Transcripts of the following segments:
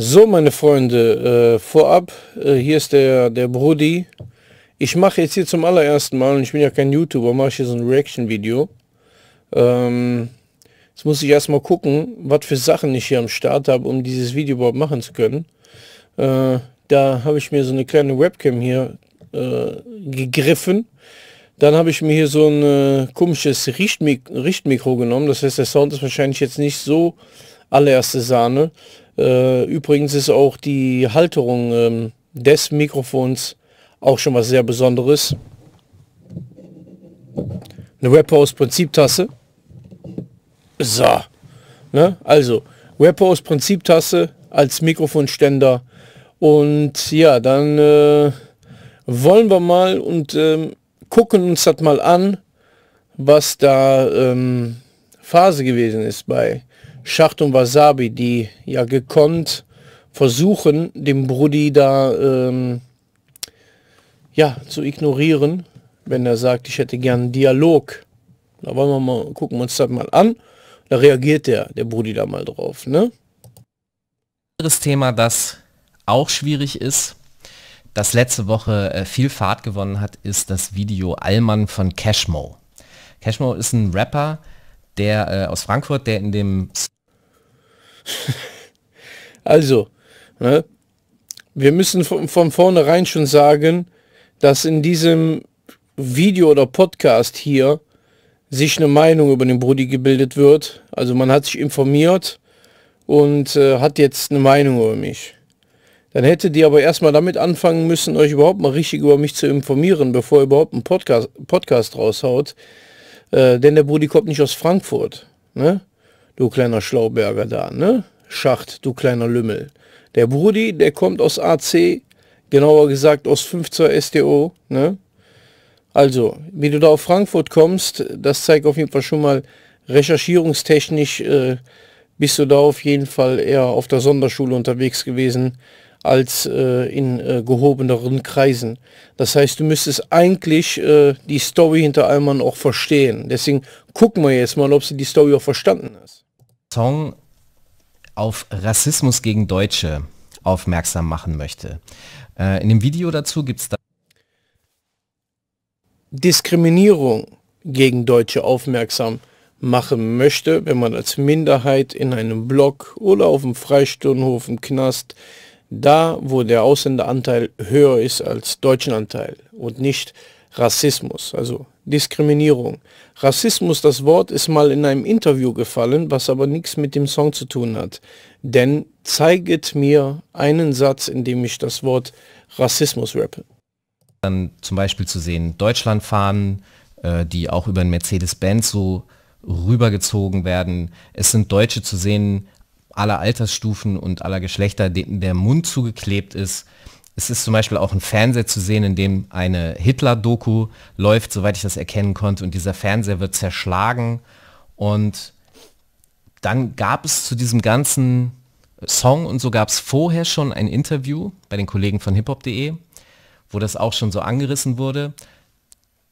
So, meine Freunde, äh, vorab, äh, hier ist der, der Brody. Ich mache jetzt hier zum allerersten Mal, und ich bin ja kein YouTuber, mache ich hier so ein Reaction-Video. Ähm, jetzt muss ich erstmal gucken, was für Sachen ich hier am Start habe, um dieses Video überhaupt machen zu können. Äh, da habe ich mir so eine kleine Webcam hier äh, gegriffen. Dann habe ich mir hier so ein äh, komisches Richtmik Richtmikro genommen. Das heißt, der Sound ist wahrscheinlich jetzt nicht so allererste Sahne. Äh, übrigens ist auch die Halterung ähm, des Mikrofons auch schon was sehr Besonderes. Eine Webhouse Prinziptasse. So. Ne? Also, Webhouse Prinziptasse als Mikrofonständer. Und ja, dann äh, wollen wir mal und ähm, gucken uns das mal an, was da ähm, Phase gewesen ist bei Schacht und Wasabi, die ja gekonnt versuchen, dem Brudi da ähm, ja, zu ignorieren, wenn er sagt, ich hätte gern einen Dialog. Da wollen wir mal, gucken wir uns das mal an. Da reagiert der, der Brudi da mal drauf, ne? Anderes Thema, das auch schwierig ist, das letzte Woche äh, viel Fahrt gewonnen hat, ist das Video Allmann von Cashmo. Cashmo ist ein Rapper, der äh, aus Frankfurt, der in dem... Also, ne, wir müssen von, von vornherein schon sagen, dass in diesem Video oder Podcast hier sich eine Meinung über den Brudi gebildet wird. Also man hat sich informiert und äh, hat jetzt eine Meinung über mich. Dann hättet ihr aber erstmal damit anfangen müssen, euch überhaupt mal richtig über mich zu informieren, bevor ihr überhaupt einen Podcast, Podcast raushaut. Äh, denn der Brudi kommt nicht aus Frankfurt, ne? Du kleiner Schlauberger da, ne? Schacht, du kleiner Lümmel. Der Brudi, der kommt aus AC, genauer gesagt aus 15 STO, ne? Also, wie du da auf Frankfurt kommst, das zeigt auf jeden Fall schon mal recherchierungstechnisch, äh, bist du da auf jeden Fall eher auf der Sonderschule unterwegs gewesen als äh, in äh, gehobeneren Kreisen. Das heißt, du müsstest eigentlich äh, die Story hinter Allmann auch verstehen. Deswegen gucken wir jetzt mal, ob sie die Story auch verstanden ist. Song auf Rassismus gegen Deutsche aufmerksam machen möchte. Äh, in dem Video dazu gibt es da Diskriminierung gegen Deutsche aufmerksam machen möchte, wenn man als Minderheit in einem Block oder auf dem Freistundenhof im Knast da, wo der Ausländeranteil höher ist als deutschen Anteil und nicht Rassismus, also Diskriminierung. Rassismus, das Wort ist mal in einem Interview gefallen, was aber nichts mit dem Song zu tun hat. Denn zeiget mir einen Satz, in dem ich das Wort Rassismus rappe. Dann zum Beispiel zu sehen, Deutschland fahren, äh, die auch über den Mercedes-Benz so rübergezogen werden. Es sind Deutsche zu sehen, aller Altersstufen und aller Geschlechter, dem der Mund zugeklebt ist. Es ist zum Beispiel auch ein Fernseher zu sehen, in dem eine Hitler-Doku läuft, soweit ich das erkennen konnte, und dieser Fernseher wird zerschlagen. Und dann gab es zu diesem ganzen Song und so gab es vorher schon ein Interview bei den Kollegen von hiphop.de, wo das auch schon so angerissen wurde.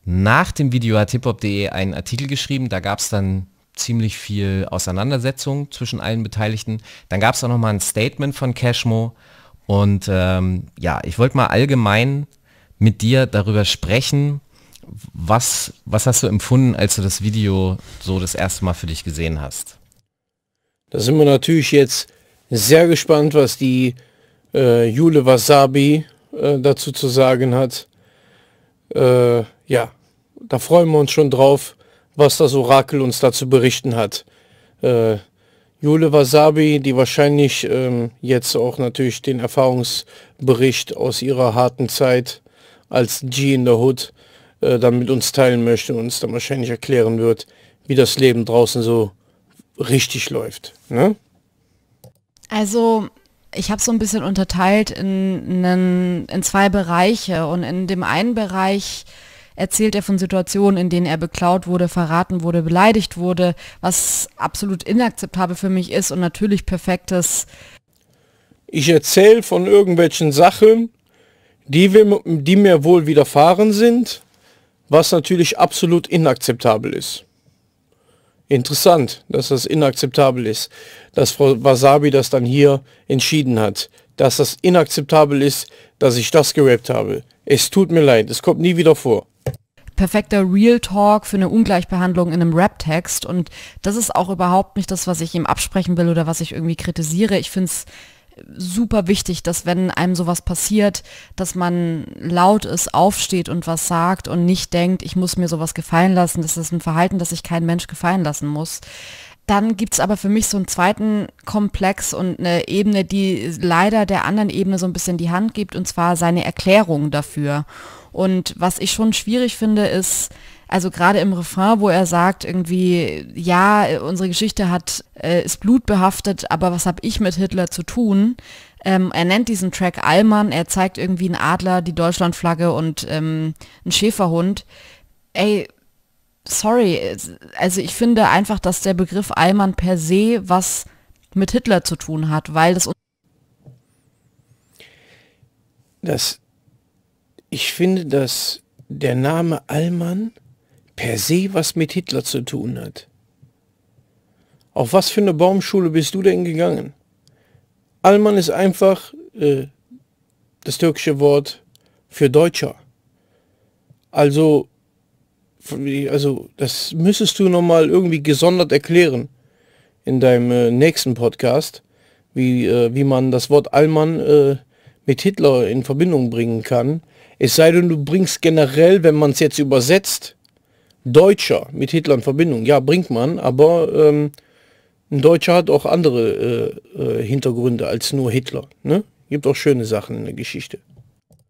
Nach dem Video hat hiphop.de einen Artikel geschrieben, da gab es dann ziemlich viel Auseinandersetzung zwischen allen Beteiligten. Dann gab es auch nochmal ein Statement von Cashmo und ähm, ja, ich wollte mal allgemein mit dir darüber sprechen, was, was hast du empfunden, als du das Video so das erste Mal für dich gesehen hast? Da sind wir natürlich jetzt sehr gespannt, was die äh, Jule Wasabi äh, dazu zu sagen hat. Äh, ja, da freuen wir uns schon drauf was das Orakel uns dazu berichten hat. Äh, Jule Wasabi, die wahrscheinlich ähm, jetzt auch natürlich den Erfahrungsbericht aus ihrer harten Zeit als G in der Hood äh, dann mit uns teilen möchte und uns dann wahrscheinlich erklären wird, wie das Leben draußen so richtig läuft. Ne? Also ich habe so ein bisschen unterteilt in, in, in, zwei Bereiche und in dem einen Bereich erzählt er von Situationen, in denen er beklaut wurde, verraten wurde, beleidigt wurde, was absolut inakzeptabel für mich ist und natürlich perfektes. Ich erzähle von irgendwelchen Sachen, die, wir, die mir wohl widerfahren sind, was natürlich absolut inakzeptabel ist. Interessant, dass das inakzeptabel ist, dass Frau Wasabi das dann hier entschieden hat, dass das inakzeptabel ist, dass ich das gerappt habe. Es tut mir leid, es kommt nie wieder vor perfekter Real Talk für eine Ungleichbehandlung in einem Rap-Text. Und das ist auch überhaupt nicht das, was ich ihm absprechen will oder was ich irgendwie kritisiere. Ich finde es äh, super wichtig, dass wenn einem sowas passiert, dass man laut ist, aufsteht und was sagt und nicht denkt, ich muss mir sowas gefallen lassen. Das ist ein Verhalten, das sich kein Mensch gefallen lassen muss. Dann gibt es aber für mich so einen zweiten Komplex und eine Ebene, die leider der anderen Ebene so ein bisschen die Hand gibt, und zwar seine Erklärung dafür. Und was ich schon schwierig finde, ist, also gerade im Refrain, wo er sagt irgendwie, ja, unsere Geschichte hat, äh, ist blutbehaftet, aber was habe ich mit Hitler zu tun? Ähm, er nennt diesen Track Allmann, er zeigt irgendwie einen Adler, die Deutschlandflagge und ähm, einen Schäferhund. Ey, sorry, also ich finde einfach, dass der Begriff Allmann per se was mit Hitler zu tun hat, weil das... Das ich finde, dass der Name Allmann per se was mit Hitler zu tun hat. Auf was für eine Baumschule bist du denn gegangen? Allmann ist einfach äh, das türkische Wort für Deutscher. Also, also das müsstest du nochmal irgendwie gesondert erklären in deinem äh, nächsten Podcast, wie, äh, wie man das Wort Allmann äh, mit Hitler in Verbindung bringen kann. Es sei denn, du bringst generell, wenn man es jetzt übersetzt, Deutscher mit Hitler in Verbindung. Ja, bringt man, aber ähm, ein Deutscher hat auch andere äh, äh, Hintergründe als nur Hitler. Ne? Gibt auch schöne Sachen in der Geschichte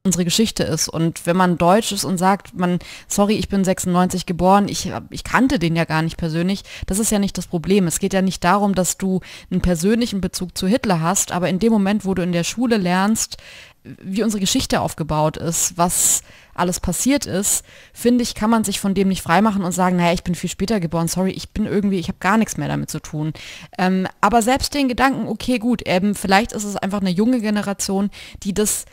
unsere Geschichte ist. Und wenn man deutsch ist und sagt, man, sorry, ich bin 96 geboren, ich, ich kannte den ja gar nicht persönlich, das ist ja nicht das Problem. Es geht ja nicht darum, dass du einen persönlichen Bezug zu Hitler hast, aber in dem Moment, wo du in der Schule lernst, wie unsere Geschichte aufgebaut ist, was alles passiert ist, finde ich, kann man sich von dem nicht freimachen und sagen, naja, ich bin viel später geboren, sorry, ich bin irgendwie, ich habe gar nichts mehr damit zu tun. Ähm, aber selbst den Gedanken, okay, gut, eben, vielleicht ist es einfach eine junge Generation, die das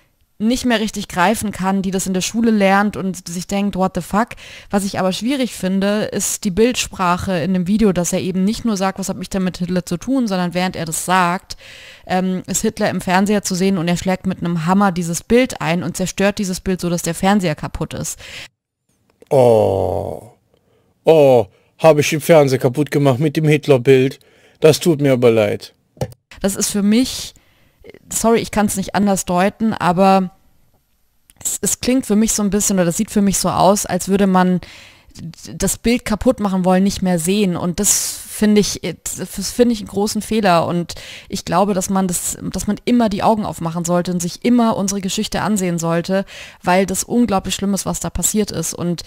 nicht mehr richtig greifen kann, die das in der Schule lernt und sich denkt, what the fuck. Was ich aber schwierig finde, ist die Bildsprache in dem Video, dass er eben nicht nur sagt, was hat mich denn mit Hitler zu tun, sondern während er das sagt, ähm, ist Hitler im Fernseher zu sehen und er schlägt mit einem Hammer dieses Bild ein und zerstört dieses Bild so, dass der Fernseher kaputt ist. Oh, oh, habe ich den Fernseher kaputt gemacht mit dem Hitler-Bild? Das tut mir aber leid. Das ist für mich sorry, ich kann es nicht anders deuten, aber es, es, klingt für mich so ein bisschen oder das sieht für mich so aus, als würde man das Bild kaputt machen wollen, nicht mehr sehen. Und das finde ich, äh, finde ich einen großen Fehler. Und ich glaube, dass man das, dass man immer die Augen aufmachen sollte und sich immer unsere Geschichte ansehen sollte, weil das unglaublich schlimm ist, was da passiert ist. Und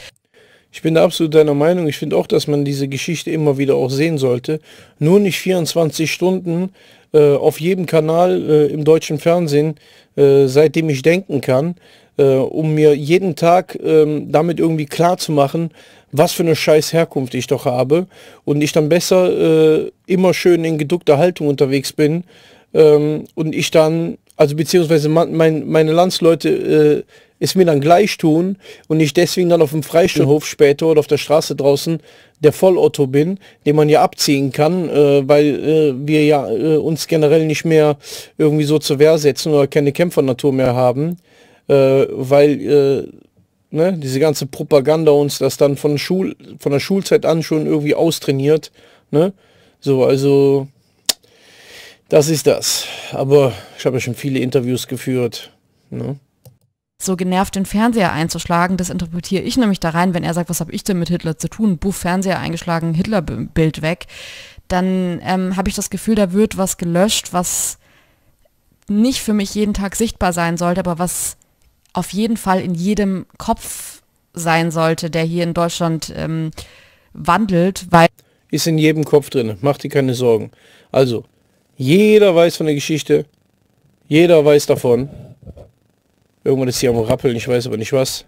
ich bin absolut deiner Meinung. Ich finde auch, dass man diese Geschichte immer wieder auch sehen sollte. Nur nicht 24 Stunden äh, auf jedem Kanal äh, im deutschen Fernsehen, äh, seitdem ich denken kann, äh, um mir jeden Tag ähm, damit irgendwie klar zu machen, was für eine scheiß Herkunft ich doch habe und ich dann besser äh, immer schön in geduckter Haltung unterwegs bin ähm, und ich dann also beziehungsweise man, mein, meine Landsleute äh, es mir dann gleich tun und ich deswegen dann auf dem Freistellhof mhm. später oder auf der Straße draußen der Vollotto bin, den man ja abziehen kann, äh, weil äh, wir ja äh, uns generell nicht mehr irgendwie so zur Wehr setzen oder keine Kämpfernatur mehr haben, äh, weil äh, ne, diese ganze Propaganda uns das dann von, Schul von der Schulzeit an schon irgendwie austrainiert. Ne? So, also das ist das. Aber ich habe ja schon viele Interviews geführt. Ne? so genervt den Fernseher einzuschlagen, das interpretiere ich nämlich da rein, wenn er sagt, was habe ich denn mit Hitler zu tun? Buff, Fernseher eingeschlagen, Hitlerbild weg. Dann ähm, habe ich das Gefühl, da wird was gelöscht, was nicht für mich jeden Tag sichtbar sein sollte, aber was auf jeden Fall in jedem Kopf sein sollte, der hier in Deutschland ähm, wandelt, weil... Ist in jedem Kopf drin, mach dir keine Sorgen. Also, jeder weiß von der Geschichte. Jeder weiß davon. Irgendwann ist hier am Rappeln, ich weiß aber nicht was.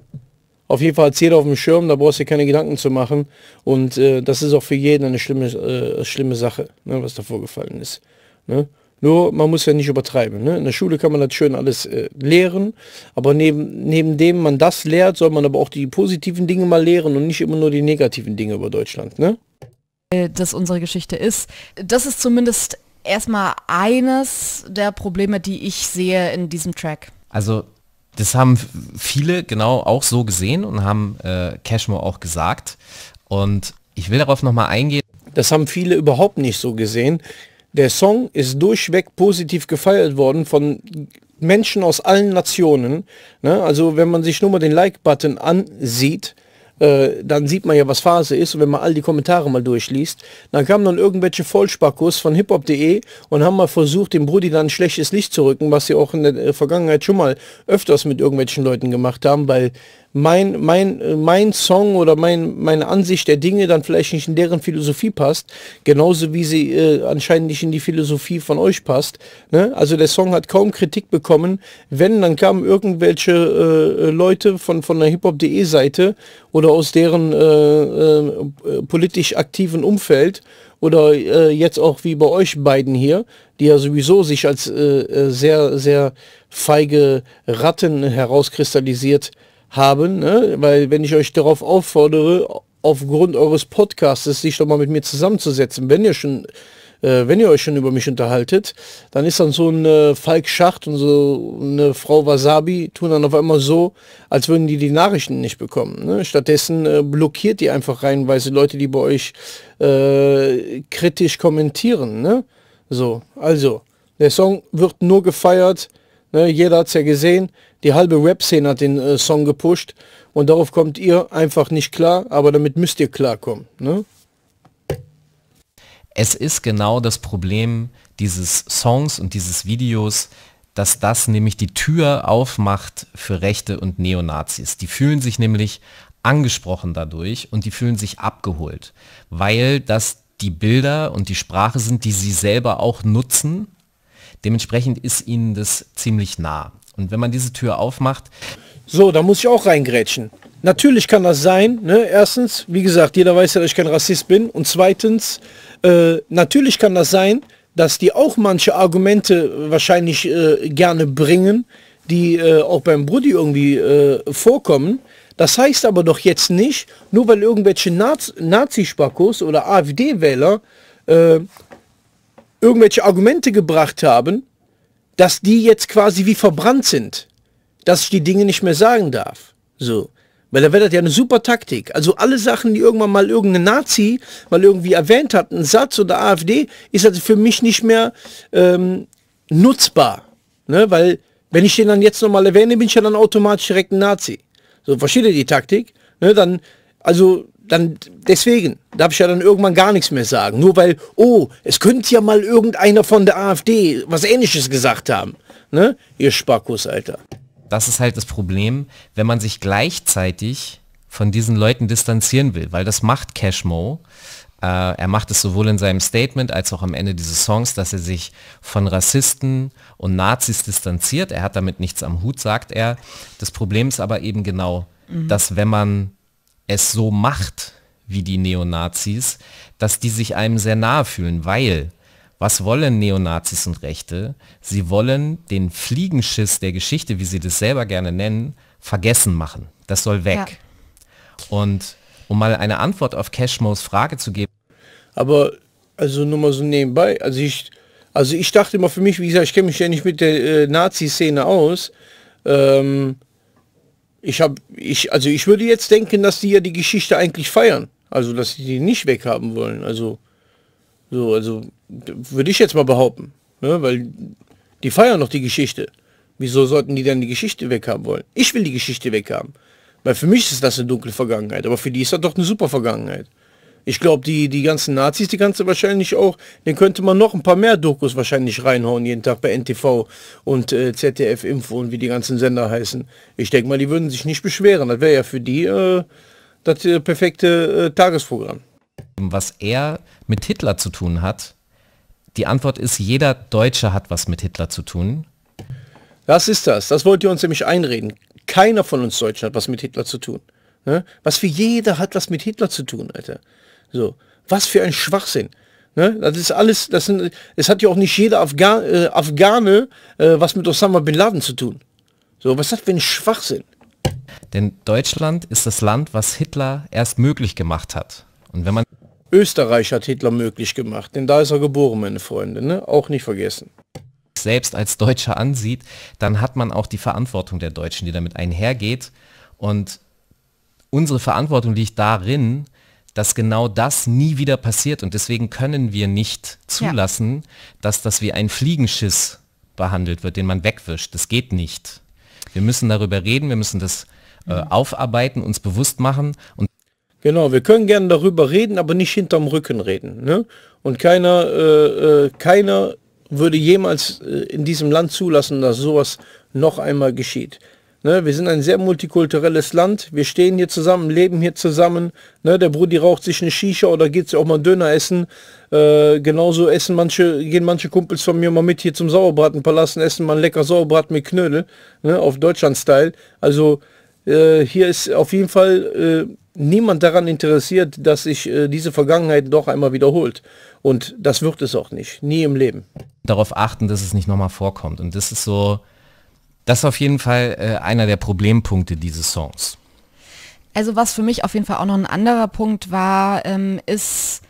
Auf jeden Fall hat jeder auf dem Schirm, da brauchst du dir keine Gedanken zu machen. Und äh, das ist auch für jeden eine schlimme, äh, schlimme Sache, ne, was da vorgefallen ist. Ne? Nur man muss ja nicht übertreiben. Ne? In der Schule kann man das schön alles äh, lehren, aber neben, neben dem man das lehrt, soll man aber auch die positiven Dinge mal lehren und nicht immer nur die negativen Dinge über Deutschland. Ne? Äh, das unsere Geschichte ist. Das ist zumindest erstmal eines der Probleme, die ich sehe in diesem Track. Also das haben viele genau auch so gesehen und haben äh, Cashmore auch gesagt. Und ich will darauf nochmal eingehen. Das haben viele überhaupt nicht so gesehen. Der Song ist durchweg positiv gefeiert worden von Menschen aus allen Nationen. Ne? Also wenn man sich nur mal den Like-Button ansieht, äh, dann sieht man ja, was Phase ist. Und wenn man all die Kommentare mal durchliest, dann kamen dann irgendwelche Vollspackos von hiphop.de und haben mal versucht, dem Brudi dann ein schlechtes Licht zu rücken, was sie auch in der äh, Vergangenheit schon mal öfters mit irgendwelchen Leuten gemacht haben, weil mein, mein, äh, mein Song oder mein, meine Ansicht der Dinge dann vielleicht nicht in deren Philosophie passt, genauso wie sie äh, anscheinend nicht in die Philosophie von euch passt. Ne? Also der Song hat kaum Kritik bekommen. Wenn, dann kamen irgendwelche äh, äh Leute von, von der hiphop.de Seite oder aus deren äh, äh politisch aktiven Umfeld oder jetzt auch wie bei euch beiden hier, die ja sowieso sich als sehr, sehr feige Ratten herauskristallisiert haben, ne? weil wenn ich euch darauf auffordere, aufgrund eures Podcasts sich doch mal mit mir zusammenzusetzen, wenn ihr schon äh, wenn ihr euch schon über mich unterhaltet, dann ist dann so ein äh, Falk Schacht und so eine Frau Wasabi tun dann auf einmal so, als würden die die Nachrichten nicht bekommen. Ne? Stattdessen äh, blockiert die einfach rein, weil sie Leute, die bei euch äh, kritisch kommentieren. Ne? So, also, der Song wird nur gefeiert, ne? jeder hat es ja gesehen, die halbe Rap-Szene hat den äh, Song gepusht und darauf kommt ihr einfach nicht klar, aber damit müsst ihr klarkommen. Ne? Es ist genau das Problem dieses Songs und dieses Videos, dass das nämlich die Tür aufmacht für Rechte und Neonazis. Die fühlen sich nämlich angesprochen dadurch und die fühlen sich abgeholt, weil das die Bilder und die Sprache sind, die sie selber auch nutzen. Dementsprechend ist ihnen das ziemlich nah. Und wenn man diese Tür aufmacht... So, da muss ich auch reingrätschen. Natürlich kann das sein. Ne? Erstens, wie gesagt, jeder weiß ja, dass ich kein Rassist bin. Und zweitens, äh, natürlich kann das sein, dass die auch manche Argumente äh, wahrscheinlich äh, gerne bringen, die äh, auch beim Brudi irgendwie äh, vorkommen. Das heißt aber doch jetzt nicht, nur weil irgendwelche Naz Nazi-Spackos oder AfD-Wähler äh, irgendwelche Argumente gebracht haben, dass die jetzt quasi wie verbrannt sind, dass ich die Dinge nicht mehr sagen darf. So. Weil da wäre das ja eine super Taktik. Also alle Sachen, die irgendwann mal irgendein Nazi mal irgendwie erwähnt hat, ein Satz oder AfD, ist also für mich nicht mehr ähm, nutzbar. Ne? Weil wenn ich den dann jetzt nochmal erwähne, bin ich ja dann automatisch direkt ein Nazi. So, versteht ihr die Taktik? Ne? Dann, also dann deswegen darf ich ja dann irgendwann gar nichts mehr sagen. Nur weil, oh, es könnte ja mal irgendeiner von der AfD was ähnliches gesagt haben. Ne? Ihr Sparkus, Alter. Das ist halt das Problem, wenn man sich gleichzeitig von diesen Leuten distanzieren will, weil das macht Cashmo. Äh, er macht es sowohl in seinem Statement als auch am Ende dieses Songs, dass er sich von Rassisten und Nazis distanziert. Er hat damit nichts am Hut, sagt er. Das Problem ist aber eben genau, mhm. dass wenn man es so macht wie die Neonazis, dass die sich einem sehr nahe fühlen, weil was wollen Neonazis und Rechte? Sie wollen den Fliegenschiss der Geschichte, wie sie das selber gerne nennen, vergessen machen. Das soll weg. Ja. Und um mal eine Antwort auf Cashmos Frage zu geben. Aber also nur mal so nebenbei, also ich, also ich dachte immer für mich, wie gesagt, ich kenne mich ja nicht mit der äh, Nazi-Szene aus. Ähm, ich habe, ich, also ich würde jetzt denken, dass die ja die Geschichte eigentlich feiern. Also, dass sie die nicht weghaben wollen. Also, so, also, würde ich jetzt mal behaupten. Ne? Weil die feiern noch die Geschichte. Wieso sollten die dann die Geschichte weghaben wollen? Ich will die Geschichte weghaben. Weil für mich ist das eine dunkle Vergangenheit, aber für die ist das doch eine super Vergangenheit. Ich glaube, die, die ganzen Nazis, die kannst du wahrscheinlich auch, den könnte man noch ein paar mehr Dokus wahrscheinlich reinhauen jeden Tag bei NTV und äh, ZDF Info und wie die ganzen Sender heißen. Ich denke mal, die würden sich nicht beschweren. Das wäre ja für die äh, das äh, perfekte äh, Tagesprogramm. Was er mit Hitler zu tun hat, die Antwort ist, jeder Deutsche hat was mit Hitler zu tun. Das ist das. Das wollt ihr uns nämlich einreden. Keiner von uns Deutschen hat was mit Hitler zu tun. Ne? Was für jeder hat was mit Hitler zu tun, Alter. So, was für ein Schwachsinn. Ne? Das ist alles, das sind, es hat ja auch nicht jeder Afgan, äh, Afghane äh, was mit Osama bin Laden zu tun. So, was hat für ein Schwachsinn? Denn Deutschland ist das Land, was Hitler erst möglich gemacht hat. Und wenn man Österreich hat Hitler möglich gemacht, denn da ist er geboren, meine Freunde, ne? auch nicht vergessen. Selbst als Deutscher ansieht, dann hat man auch die Verantwortung der Deutschen, die damit einhergeht. Und unsere Verantwortung liegt darin, dass genau das nie wieder passiert. Und deswegen können wir nicht zulassen, ja. dass das wie ein Fliegenschiss behandelt wird, den man wegwischt. Das geht nicht. Wir müssen darüber reden, wir müssen das äh, aufarbeiten, uns bewusst machen. Und genau, wir können gerne darüber reden, aber nicht hinterm Rücken reden. Ne? Und keiner, äh, äh keiner würde jemals äh, in diesem Land zulassen, dass sowas noch einmal geschieht. Ne, wir sind ein sehr multikulturelles Land. Wir stehen hier zusammen, leben hier zusammen. Ne, der Brudi raucht sich eine Shisha oder geht sich auch mal einen Döner essen. Äh, genauso essen manche, gehen manche Kumpels von mir mal mit hier zum Sauerbratenpalast und essen mal einen lecker Sauerbraten mit Knödel. Ne, auf Deutschland-Style. Also äh, hier ist auf jeden Fall äh, niemand daran interessiert, dass sich äh, diese Vergangenheit doch einmal wiederholt. Und das wird es auch nicht. Nie im Leben. Darauf achten, dass es nicht nochmal vorkommt. Und das ist so das ist auf jeden Fall äh, einer der Problempunkte dieses Songs. Also was für mich auf jeden Fall auch noch ein anderer Punkt war, ähm, ist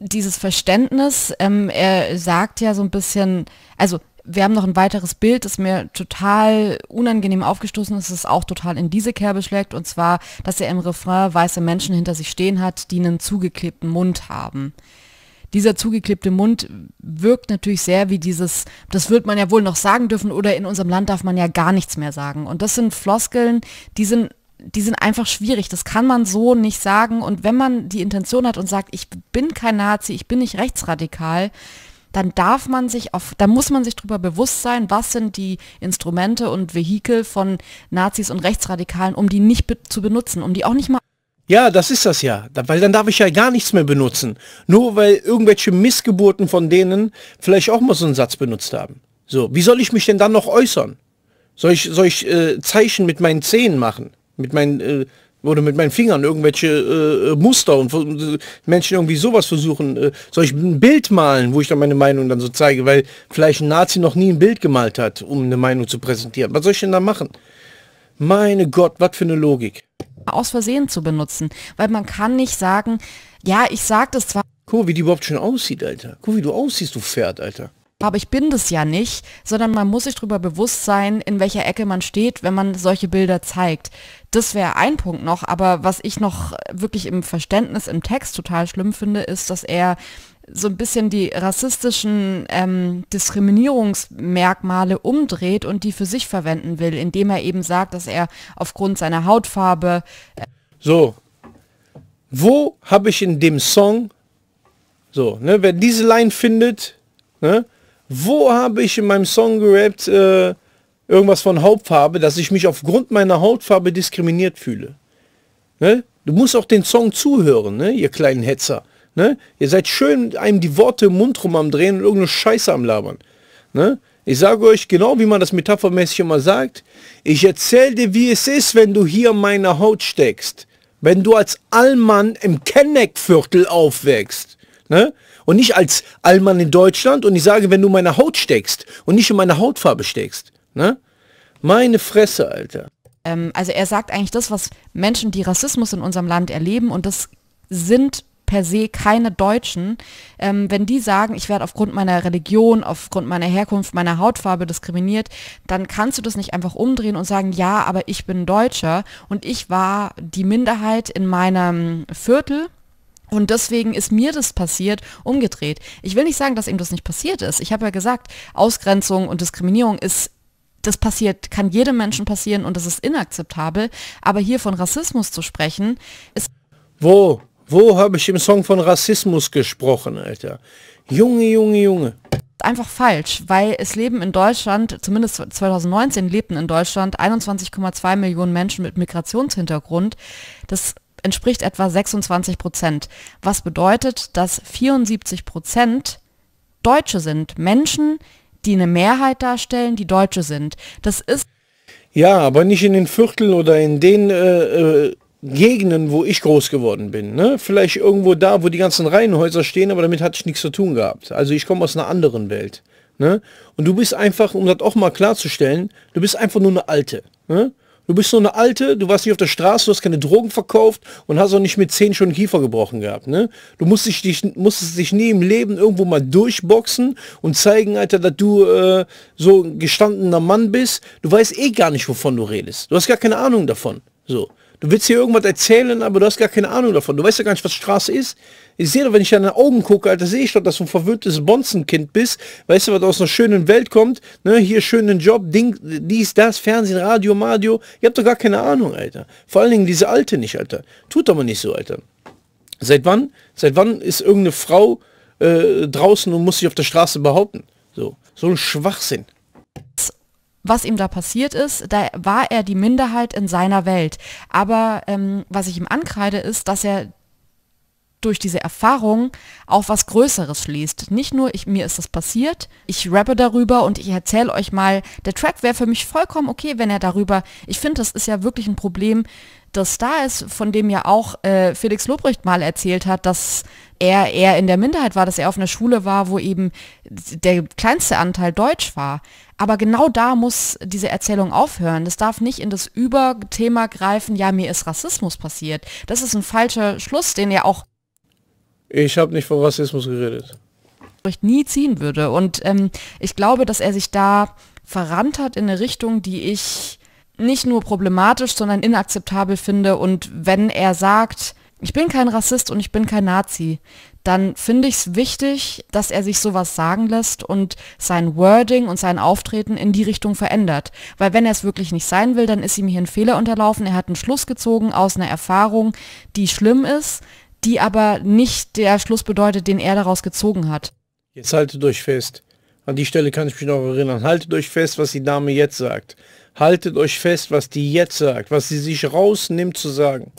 dieses Verständnis. Ähm, er sagt ja so ein bisschen, also wir haben noch ein weiteres Bild, das mir total unangenehm aufgestoßen ist, das auch total in diese Kerbe schlägt, und zwar, dass er im Refrain weiße Menschen hinter sich stehen hat, die einen zugeklebten Mund haben dieser zugeklebte Mund wirkt natürlich sehr wie dieses, das wird man ja wohl noch sagen dürfen oder in unserem Land darf man ja gar nichts mehr sagen. Und das sind Floskeln, die sind die sind einfach schwierig. Das kann man so nicht sagen. Und wenn man die Intention hat und sagt, ich bin kein Nazi, ich bin nicht rechtsradikal, dann darf man sich auf, da muss man sich darüber bewusst sein, was sind die Instrumente und Vehikel von Nazis und Rechtsradikalen, um die nicht be zu benutzen, um die auch nicht mal ja, das ist das ja, weil dann darf ich ja gar nichts mehr benutzen. Nur weil irgendwelche Missgeburten von denen vielleicht auch mal so einen Satz benutzt haben. So, wie soll ich mich denn dann noch äußern? Soll ich, soll ich äh, Zeichen mit meinen Zähnen machen? Mit meinen, äh, oder mit meinen Fingern irgendwelche äh, äh Muster und äh, Menschen irgendwie sowas versuchen. Äh, soll ich ein Bild malen, wo ich dann meine Meinung dann so zeige, weil vielleicht ein Nazi noch nie ein Bild gemalt hat, um eine Meinung zu präsentieren. Was soll ich denn da machen? Meine Gott, was für eine Logik aus Versehen zu benutzen. Weil man kann nicht sagen, ja, ich sag das zwar. Guck, wie die überhaupt schön aussieht, Alter. Guck, wie du aussiehst, du Pferd, Alter. Aber ich bin das ja nicht, sondern man muss sich darüber bewusst sein, in welcher Ecke man steht, wenn man solche Bilder zeigt. Das wäre ein Punkt noch, aber was ich noch wirklich im Verständnis, im Text total schlimm finde, ist, dass er so ein bisschen die rassistischen ähm, Diskriminierungsmerkmale umdreht und die für sich verwenden will, indem er eben sagt, dass er aufgrund seiner Hautfarbe... Äh so, wo habe ich in dem Song, so, ne, wer diese Line findet, ne, wo habe ich in meinem Song gerappt äh, irgendwas von Hautfarbe, dass ich mich aufgrund meiner Hautfarbe diskriminiert fühle? Ne? Du musst auch den Song zuhören, ne, ihr kleinen Hetzer. Ne? Ihr seid schön einem die Worte im Mund rum am Drehen und irgendeine Scheiße am Labern. Ne? Ich sage euch genau, wie man das metaphormäßig immer sagt. Ich erzähle dir, wie es ist, wenn du hier in meiner Haut steckst. Wenn du als Allmann im Kenneck-Viertel aufwächst. Ne? Und nicht als Allmann in Deutschland. Und ich sage, wenn du in meiner Haut steckst und nicht in meiner Hautfarbe steckst. Ne? Meine Fresse, Alter. Ähm, also er sagt eigentlich das, was Menschen, die Rassismus in unserem Land erleben, und das sind per se keine Deutschen, ähm, wenn die sagen, ich werde aufgrund meiner Religion, aufgrund meiner Herkunft, meiner Hautfarbe diskriminiert, dann kannst du das nicht einfach umdrehen und sagen, ja, aber ich bin Deutscher und ich war die Minderheit in meinem Viertel. Und deswegen ist mir das passiert, umgedreht. Ich will nicht sagen, dass ihm das nicht passiert ist. Ich habe ja gesagt, Ausgrenzung und Diskriminierung ist das passiert, kann jedem Menschen passieren und das ist inakzeptabel. Aber hier von Rassismus zu sprechen, ist... Wo? Wo habe ich im Song von Rassismus gesprochen, Alter? Junge, Junge, Junge. Einfach falsch, weil es leben in Deutschland, zumindest 2019 lebten in Deutschland 21,2 Millionen Menschen mit Migrationshintergrund. Das entspricht etwa 26 Prozent. Was bedeutet, dass 74 Prozent Deutsche sind. Menschen, die eine Mehrheit darstellen, die Deutsche sind. Das ist... Ja, aber nicht in den Vierteln oder in den äh, äh, Gegenden, wo ich groß geworden bin. Ne? Vielleicht irgendwo da, wo die ganzen Reihenhäuser stehen, aber damit hatte ich nichts zu tun gehabt. Also ich komme aus einer anderen Welt. Ne? Und du bist einfach, um das auch mal klarzustellen, du bist einfach nur eine Alte. Ne? Du bist nur eine Alte, du warst nicht auf der Straße, du hast keine Drogen verkauft und hast auch nicht mit zehn schon Kiefer gebrochen gehabt. Ne? Du musst dich, musstest dich nie im Leben irgendwo mal durchboxen und zeigen, Alter, dass du äh, so gestandener Mann bist. Du weißt eh gar nicht, wovon du redest. Du hast gar keine Ahnung davon. So. Du willst hier irgendwas erzählen, aber du hast gar keine Ahnung davon. Du weißt ja gar nicht, was Straße ist. Ich sehe doch, wenn ich deine Augen gucke, Alter, sehe ich doch, dass du ein verwöhntes Bonzenkind bist. Weißt du, was aus einer schönen Welt kommt? Ne, hier schönen Job, Ding, dies, das, Fernsehen, Radio, Madio. Ihr habt doch gar keine Ahnung, Alter. Vor allen Dingen diese Alte nicht, Alter. Tut doch mal nicht so, Alter. Seit wann? Seit wann ist irgendeine Frau äh, draußen und muss sich auf der Straße behaupten? So, so ein Schwachsinn was ihm da passiert ist, da war er die Minderheit in seiner Welt. Aber ähm, was ich ihm ankreide, ist, dass er durch diese Erfahrung auf was Größeres schließt. Nicht nur, ich, mir ist das passiert, ich rappe darüber und ich erzähle euch mal, der Track wäre für mich vollkommen okay, wenn er darüber, ich finde, das ist ja wirklich ein Problem, das da ist, von dem ja auch äh, Felix Lobrecht mal erzählt hat, dass er eher in der Minderheit war, dass er auf einer Schule war, wo eben der kleinste Anteil Deutsch war. Aber genau da muss diese Erzählung aufhören. Das darf nicht in das Überthema greifen, ja, mir ist Rassismus passiert. Das ist ein falscher Schluss, den ja auch ich habe nicht von Rassismus geredet. Ich Nie ziehen würde. Und ähm, ich glaube, dass er sich da verrannt hat in eine Richtung, die ich nicht nur problematisch, sondern inakzeptabel finde. Und wenn er sagt, ich bin kein Rassist und ich bin kein Nazi, dann finde ich es wichtig, dass er sich sowas sagen lässt und sein Wording und sein Auftreten in die Richtung verändert. Weil wenn er es wirklich nicht sein will, dann ist ihm hier ein Fehler unterlaufen. Er hat einen Schluss gezogen aus einer Erfahrung, die schlimm ist, die aber nicht der Schluss bedeutet, den er daraus gezogen hat. Jetzt haltet euch fest. An die Stelle kann ich mich noch erinnern. Haltet euch fest, was die Dame jetzt sagt. Haltet euch fest, was die jetzt sagt, was sie sich rausnimmt zu sagen.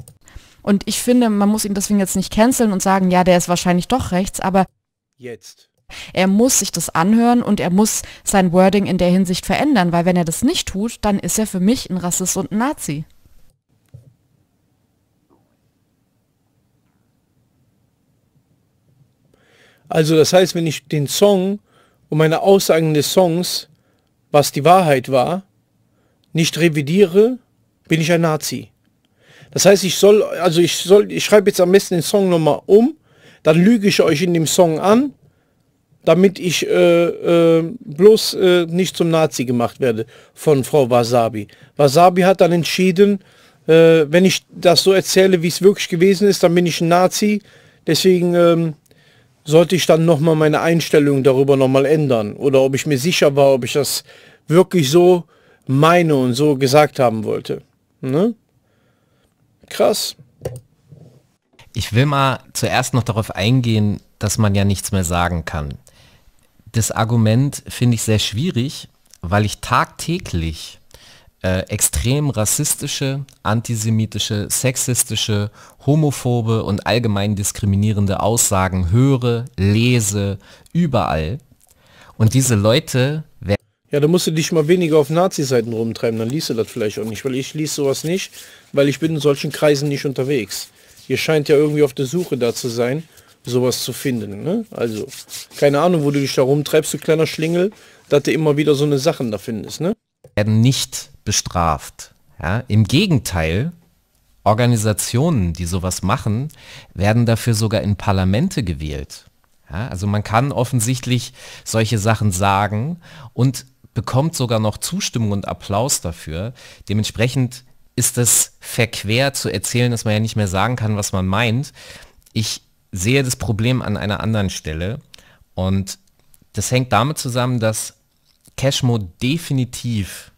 Und ich finde, man muss ihn deswegen jetzt nicht canceln und sagen, ja, der ist wahrscheinlich doch rechts, aber jetzt. Er muss sich das anhören und er muss sein Wording in der Hinsicht verändern, weil wenn er das nicht tut, dann ist er für mich ein Rassist und ein Nazi. Also das heißt, wenn ich den Song und meine Aussagen des Songs, was die Wahrheit war, nicht revidiere, bin ich ein Nazi. Das heißt, ich soll, also ich soll, ich schreibe jetzt am besten den Song nochmal um, dann lüge ich euch in dem Song an, damit ich äh, äh, bloß äh, nicht zum Nazi gemacht werde von Frau Wasabi. Wasabi hat dann entschieden, äh, wenn ich das so erzähle, wie es wirklich gewesen ist, dann bin ich ein Nazi. Deswegen ähm, sollte ich dann nochmal meine Einstellung darüber nochmal ändern oder ob ich mir sicher war, ob ich das wirklich so meine und so gesagt haben wollte. Ne? Krass. Ich will mal zuerst noch darauf eingehen, dass man ja nichts mehr sagen kann. Das Argument finde ich sehr schwierig, weil ich tagtäglich äh, extrem rassistische, antisemitische, sexistische, homophobe und allgemein diskriminierende Aussagen höre, lese, überall. Und diese Leute werden... Ja, da musst du dich mal weniger auf Nazi-Seiten rumtreiben, dann liest du das vielleicht auch nicht, weil ich liest sowas nicht, weil ich bin in solchen Kreisen nicht unterwegs. Ihr scheint ja irgendwie auf der Suche da zu sein, sowas zu finden. Ne? Also, keine Ahnung, wo du dich da rumtreibst, du kleiner Schlingel, dass du immer wieder so eine Sachen da findest. Ne? werden nicht bestraft. Ja? Im Gegenteil, Organisationen, die sowas machen, werden dafür sogar in Parlamente gewählt. Ja? Also man kann offensichtlich solche Sachen sagen und bekommt sogar noch Zustimmung und Applaus dafür. Dementsprechend ist es verquer zu erzählen, dass man ja nicht mehr sagen kann, was man meint. Ich sehe das Problem an einer anderen Stelle und das hängt damit zusammen, dass Cashmo definitiv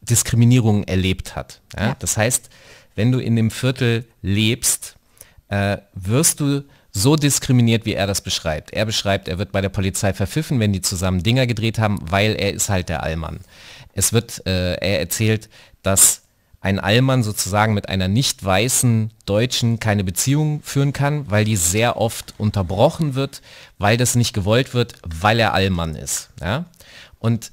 Diskriminierung erlebt hat. Ja? Ja. Das heißt, wenn du in dem Viertel lebst, äh, wirst du so diskriminiert, wie er das beschreibt. Er beschreibt, er wird bei der Polizei verpfiffen, wenn die zusammen Dinger gedreht haben, weil er ist halt der Allmann. Es wird, äh, er erzählt, dass ein Allmann sozusagen mit einer nicht weißen Deutschen keine Beziehung führen kann, weil die sehr oft unterbrochen wird, weil das nicht gewollt wird, weil er Allmann ist. Ja? Und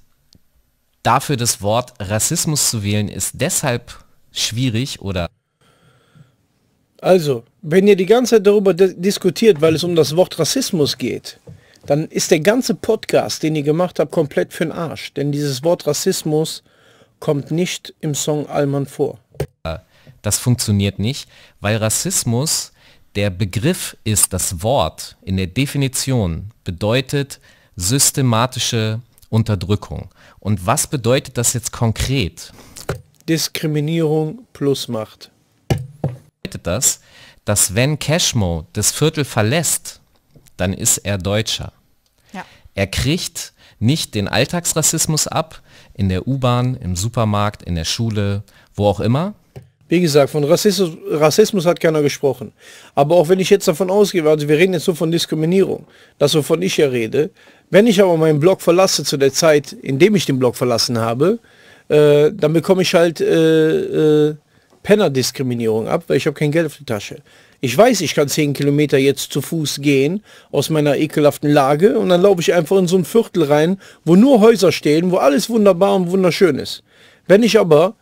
dafür das Wort Rassismus zu wählen, ist deshalb schwierig oder... Also, wenn ihr die ganze Zeit darüber diskutiert, weil es um das Wort Rassismus geht, dann ist der ganze Podcast, den ihr gemacht habt, komplett für den Arsch. Denn dieses Wort Rassismus kommt nicht im Song Allmann vor. Das funktioniert nicht, weil Rassismus, der Begriff ist, das Wort in der Definition bedeutet systematische Unterdrückung. Und was bedeutet das jetzt konkret? Diskriminierung plus Macht. Bedeutet das, dass wenn Cashmo das Viertel verlässt, dann ist er Deutscher. Ja. Er kriegt nicht den Alltagsrassismus ab, in der U-Bahn, im Supermarkt, in der Schule, wo auch immer, wie gesagt, von Rassismus, Rassismus, hat keiner gesprochen. Aber auch wenn ich jetzt davon ausgehe, also wir reden jetzt nur von Diskriminierung, das wovon ich ja rede, wenn ich aber meinen Blog verlasse zu der Zeit, in dem ich den Blog verlassen habe, äh, dann bekomme ich halt äh, äh, Penner-Diskriminierung ab, weil ich habe kein Geld auf die Tasche. Ich weiß, ich kann zehn Kilometer jetzt zu Fuß gehen aus meiner ekelhaften Lage und dann laufe ich einfach in so ein Viertel rein, wo nur Häuser stehen, wo alles wunderbar und wunderschön ist. Wenn ich aber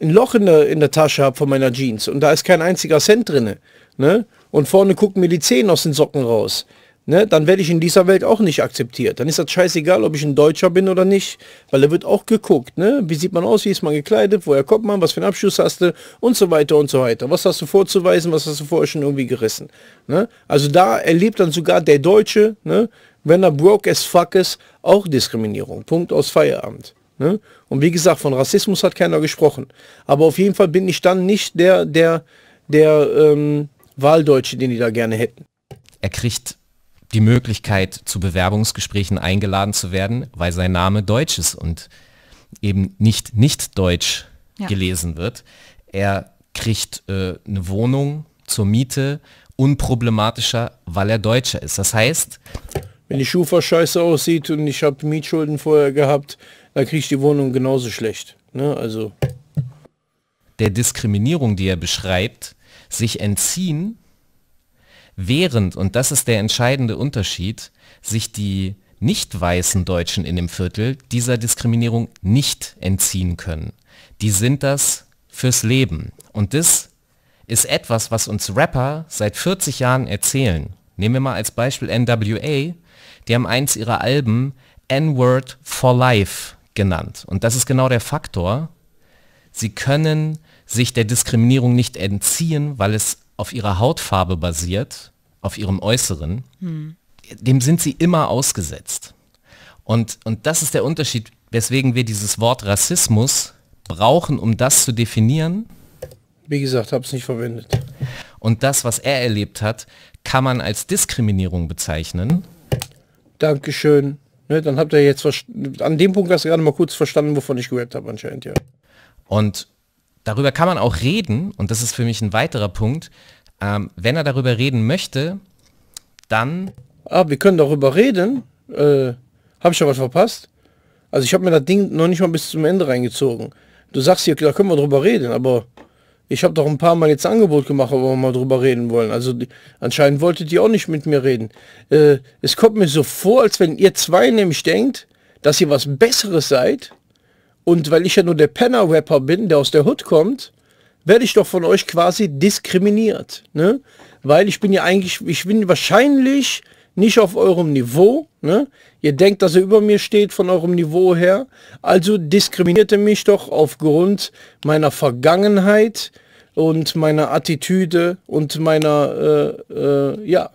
ein Loch in der, in der Tasche habe von meiner Jeans und da ist kein einziger Cent drinne, ne? Und vorne gucken mir die Zehen aus den Socken raus. Ne, dann werde ich in dieser Welt auch nicht akzeptiert. Dann ist das scheißegal, ob ich ein Deutscher bin oder nicht, weil da wird auch geguckt, ne? Wie sieht man aus, wie ist man gekleidet, woher kommt man, was für einen Abschluss hast du und so weiter und so weiter. Was hast du vorzuweisen, was hast du vorher schon irgendwie gerissen? Ne? Also da erlebt dann sogar der Deutsche, ne, wenn er broke as fuck ist, auch Diskriminierung. Punkt aus Feierabend. Ne? Und wie gesagt, von Rassismus hat keiner gesprochen. Aber auf jeden Fall bin ich dann nicht der, der, der ähm, Wahldeutsche, den die da gerne hätten. Er kriegt die Möglichkeit, zu Bewerbungsgesprächen eingeladen zu werden, weil sein Name deutsch ist und eben nicht nicht deutsch ja. gelesen wird. Er kriegt äh, eine Wohnung zur Miete unproblematischer, weil er Deutscher ist. Das heißt, wenn die Schufa scheiße aussieht und ich habe Mietschulden vorher gehabt, da kriege ich die Wohnung genauso schlecht. Ne? Also der Diskriminierung, die er beschreibt, sich entziehen, während, und das ist der entscheidende Unterschied, sich die nicht weißen Deutschen in dem Viertel dieser Diskriminierung nicht entziehen können. Die sind das fürs Leben. Und das ist etwas, was uns Rapper seit 40 Jahren erzählen. Nehmen wir mal als Beispiel NWA. Die haben eins ihrer Alben N-Word for Life genannt. Und das ist genau der Faktor. Sie können sich der Diskriminierung nicht entziehen, weil es auf ihrer Hautfarbe basiert, auf ihrem Äußeren. Hm. Dem sind sie immer ausgesetzt. Und, und das ist der Unterschied, weswegen wir dieses Wort Rassismus brauchen, um das zu definieren. Wie gesagt, habe es nicht verwendet. Und das, was er erlebt hat, kann man als Diskriminierung bezeichnen. Dankeschön. Ne, dann habt ihr jetzt an dem Punkt hast du gerade mal kurz verstanden, wovon ich gerappt habe anscheinend, ja. Und darüber kann man auch reden, und das ist für mich ein weiterer Punkt, ähm, wenn er darüber reden möchte, dann... Ah, wir können darüber reden? Äh, habe ich ja was verpasst? Also ich habe mir das Ding noch nicht mal bis zum Ende reingezogen. Du sagst hier, da können wir drüber reden, aber ich habe doch ein paar Mal jetzt Angebot gemacht, wo wir mal drüber reden wollen. Also anscheinend wolltet ihr auch nicht mit mir reden. Äh, es kommt mir so vor, als wenn ihr zwei nämlich denkt, dass ihr was Besseres seid. Und weil ich ja nur der Penner-Rapper bin, der aus der Hood kommt, werde ich doch von euch quasi diskriminiert. Ne? Weil ich bin ja eigentlich, ich bin wahrscheinlich nicht auf eurem Niveau. Ne? Ihr denkt, dass er über mir steht von eurem Niveau her. Also diskriminierte mich doch aufgrund meiner Vergangenheit und meiner Attitüde und meiner äh, äh, ja,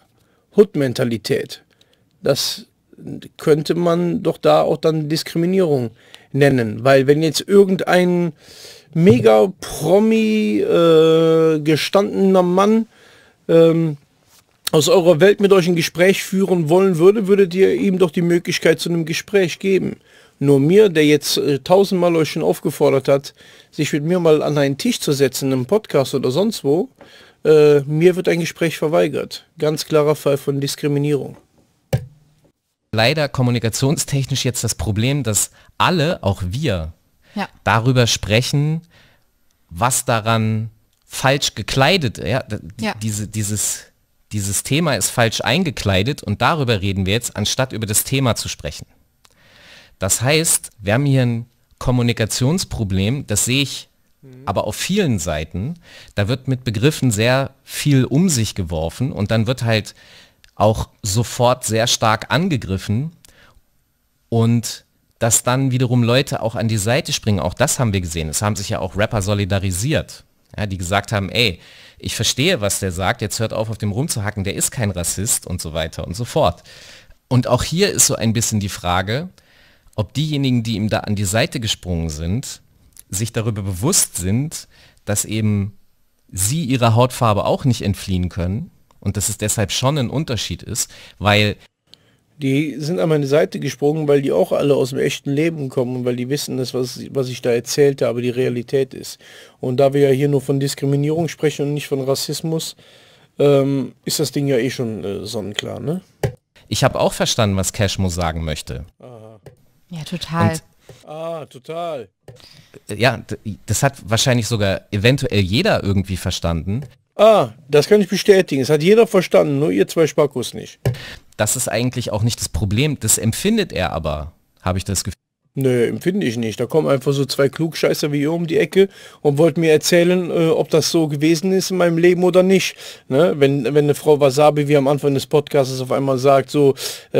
Hood-Mentalität. Das könnte man doch da auch dann Diskriminierung nennen. Weil wenn jetzt irgendein mega Promi äh, gestandener Mann ähm, aus eurer Welt mit euch ein Gespräch führen wollen würde, würdet ihr ihm doch die Möglichkeit zu einem Gespräch geben. Nur mir, der jetzt äh, tausendmal euch schon aufgefordert hat, sich mit mir mal an einen Tisch zu setzen, im Podcast oder sonst wo, äh, mir wird ein Gespräch verweigert. Ganz klarer Fall von Diskriminierung. Leider kommunikationstechnisch jetzt das Problem, dass alle, auch wir, ja. darüber sprechen, was daran falsch gekleidet, ja, ja. diese, dieses dieses Thema ist falsch eingekleidet und darüber reden wir jetzt, anstatt über das Thema zu sprechen. Das heißt, wir haben hier ein Kommunikationsproblem, das sehe ich aber auf vielen Seiten. Da wird mit Begriffen sehr viel um sich geworfen und dann wird halt auch sofort sehr stark angegriffen und dass dann wiederum Leute auch an die Seite springen, auch das haben wir gesehen. Es haben sich ja auch Rapper solidarisiert ja, die gesagt haben, ey, ich verstehe, was der sagt, jetzt hört auf, auf dem rumzuhacken, der ist kein Rassist und so weiter und so fort. Und auch hier ist so ein bisschen die Frage, ob diejenigen, die ihm da an die Seite gesprungen sind, sich darüber bewusst sind, dass eben sie ihrer Hautfarbe auch nicht entfliehen können und dass es deshalb schon ein Unterschied ist, weil die sind an meine Seite gesprungen, weil die auch alle aus dem echten Leben kommen weil die wissen, dass was, was ich da erzählte, aber die Realität ist. Und da wir ja hier nur von Diskriminierung sprechen und nicht von Rassismus, ähm, ist das Ding ja eh schon äh, sonnenklar, ne? Ich habe auch verstanden, was Cashmo sagen möchte. Aha. Ja, total. Und Ah, total. Ja, das hat wahrscheinlich sogar eventuell jeder irgendwie verstanden. Ah, das kann ich bestätigen. Es hat jeder verstanden, nur ihr zwei Spackos nicht. Das ist eigentlich auch nicht das Problem. Das empfindet er aber, habe ich das Gefühl. Nö, empfinde ich nicht. Da kommen einfach so zwei Klugscheißer wie ihr um die Ecke und wollt mir erzählen, äh, ob das so gewesen ist in meinem Leben oder nicht. Ne? Wenn, wenn eine Frau Wasabi wie am Anfang des Podcasts auf einmal sagt, so, äh,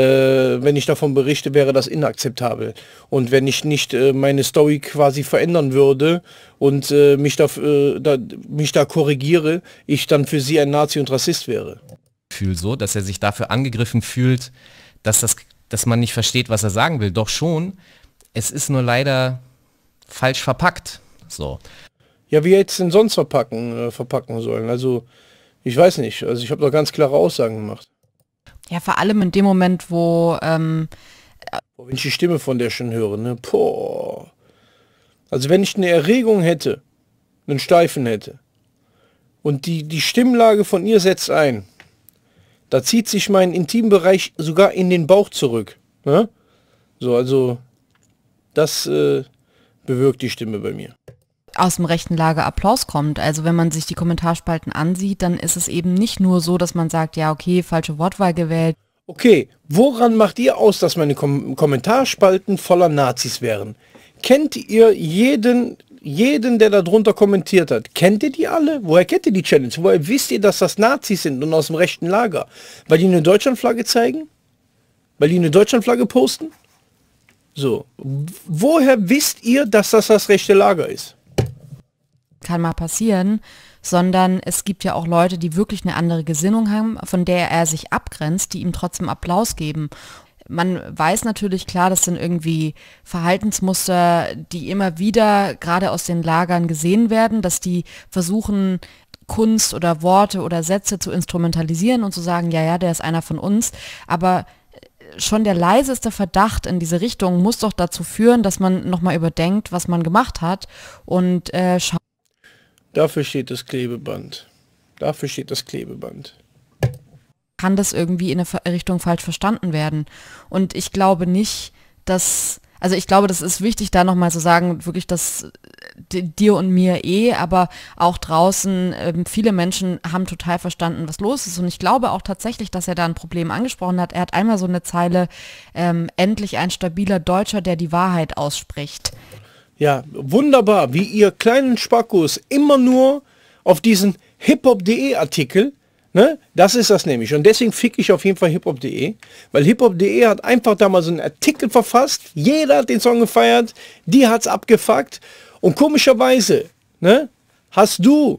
wenn ich davon berichte, wäre das inakzeptabel. Und wenn ich nicht äh, meine Story quasi verändern würde und äh, mich, da, äh, da, mich da korrigiere, ich dann für sie ein Nazi und Rassist wäre. Fühl so, dass er sich dafür angegriffen fühlt, dass das dass man nicht versteht, was er sagen will. Doch schon, es ist nur leider falsch verpackt. So. Ja, wie jetzt denn sonst verpacken, äh, verpacken sollen? Also, ich weiß nicht. Also, ich habe doch ganz klare Aussagen gemacht. Ja, vor allem in dem Moment, wo... Ähm, Boah, wenn ich die Stimme von der schon höre, ne? Boah. Also, wenn ich eine Erregung hätte, einen Steifen hätte, und die, die Stimmlage von ihr setzt ein, da zieht sich mein Intimbereich sogar in den Bauch zurück. Ne? So, also das äh, bewirkt die Stimme bei mir. Aus dem rechten Lager Applaus kommt. Also wenn man sich die Kommentarspalten ansieht, dann ist es eben nicht nur so, dass man sagt, ja okay, falsche Wortwahl gewählt. Okay, woran macht ihr aus, dass meine Kom Kommentarspalten voller Nazis wären? Kennt ihr jeden jeden, der darunter kommentiert hat. Kennt ihr die alle? Woher kennt ihr die Challenge? Woher wisst ihr, dass das Nazis sind und aus dem rechten Lager? Weil die eine Deutschlandflagge zeigen? Weil die eine Deutschlandflagge posten? So, woher wisst ihr, dass das das rechte Lager ist? Kann mal passieren, sondern es gibt ja auch Leute, die wirklich eine andere Gesinnung haben, von der er sich abgrenzt, die ihm trotzdem Applaus geben. Man weiß natürlich klar, das sind irgendwie Verhaltensmuster, die immer wieder gerade aus den Lagern gesehen werden, dass die versuchen, Kunst oder Worte oder Sätze zu instrumentalisieren und zu sagen, ja, ja, der ist einer von uns. Aber schon der leiseste Verdacht in diese Richtung muss doch dazu führen, dass man nochmal überdenkt, was man gemacht hat und äh, Dafür steht das Klebeband. Dafür steht das Klebeband. Kann das irgendwie in eine Richtung falsch verstanden werden? Und ich glaube nicht, dass also ich glaube, das ist wichtig, da nochmal zu sagen, wirklich, dass äh, dir und mir eh, aber auch draußen, ähm, viele Menschen haben total verstanden, was los ist. Und ich glaube auch tatsächlich, dass er da ein Problem angesprochen hat. Er hat einmal so eine Zeile, ähm, endlich ein stabiler Deutscher, der die Wahrheit ausspricht. Ja, wunderbar, wie ihr kleinen Spackos immer nur auf diesen hiphop.de Artikel Ne? Das ist das nämlich. Und deswegen fick ich auf jeden Fall hiphop.de, weil hiphop.de hat einfach damals einen Artikel verfasst. Jeder hat den Song gefeiert, die hat's abgefuckt. Und komischerweise, ne, hast du,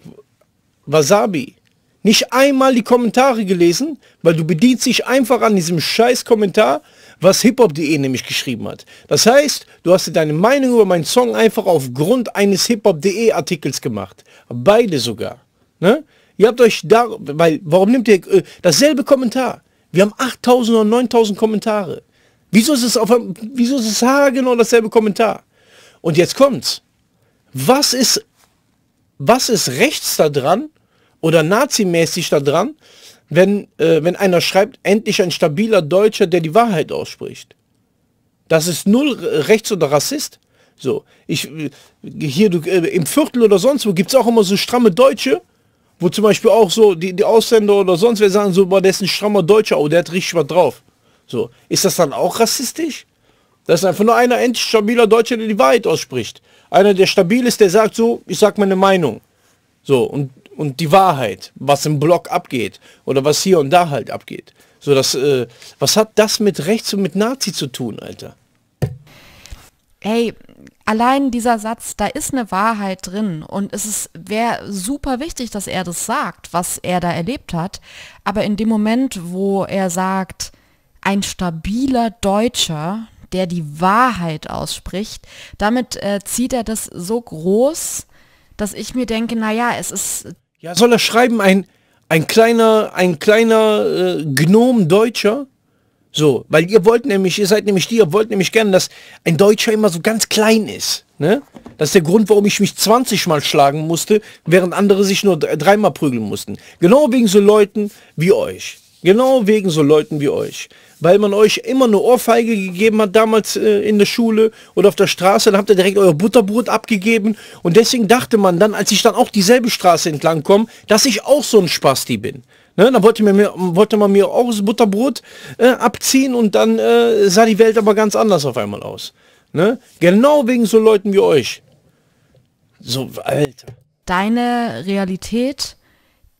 Wasabi, nicht einmal die Kommentare gelesen, weil du bedienst dich einfach an diesem scheiß Kommentar, was hiphop.de nämlich geschrieben hat. Das heißt, du hast dir deine Meinung über meinen Song einfach aufgrund eines hiphop.de Artikels gemacht. Beide sogar. Ne? Ihr habt euch da, weil, warum nehmt ihr äh, dasselbe Kommentar? Wir haben 8000 oder 9000 Kommentare. Wieso ist es auf, wieso ist es haargenau dasselbe Kommentar? Und jetzt kommt's. Was ist, was ist rechts da dran oder nazimäßig da dran, wenn, äh, wenn einer schreibt, endlich ein stabiler Deutscher, der die Wahrheit ausspricht? Das ist null rechts oder Rassist. So, ich, äh, hier du, äh, im Viertel oder sonst wo gibt's auch immer so stramme Deutsche, wo zum Beispiel auch so die, die Ausländer oder sonst wer sagen so, boah, der ist ein strammer Deutscher, oh, der hat richtig was drauf. So, ist das dann auch rassistisch? Das ist einfach nur einer endlich stabiler Deutscher, der die Wahrheit ausspricht. Einer, der stabil ist, der sagt so, ich sag meine Meinung. So, und, und die Wahrheit, was im Blog abgeht oder was hier und da halt abgeht. So, das, äh, was hat das mit Rechts und mit Nazi zu tun, Alter? Hey, allein dieser Satz, da ist eine Wahrheit drin und es wäre super wichtig, dass er das sagt, was er da erlebt hat. Aber in dem Moment, wo er sagt, ein stabiler Deutscher, der die Wahrheit ausspricht, damit äh, zieht er das so groß, dass ich mir denke, naja, es ist... Ja, soll er schreiben, ein, ein kleiner, ein kleiner äh, Gnom-Deutscher, so, weil ihr wollt nämlich, ihr seid nämlich die, ihr wollt nämlich gerne, dass ein Deutscher immer so ganz klein ist. Ne? Das ist der Grund, warum ich mich 20 Mal schlagen musste, während andere sich nur dreimal prügeln mussten. Genau wegen so Leuten wie euch. Genau wegen so Leuten wie euch. Weil man euch immer eine Ohrfeige gegeben hat, damals äh, in der Schule oder auf der Straße, dann habt ihr direkt euer Butterbrot abgegeben. Und deswegen dachte man dann, als ich dann auch dieselbe Straße entlang komme, dass ich auch so ein Spasti bin. Ne, dann wollte, mir, wollte man mir auch das Butterbrot äh, abziehen und dann äh, sah die Welt aber ganz anders auf einmal aus. Ne? Genau wegen so Leuten wie euch. So, Alter. Deine Realität,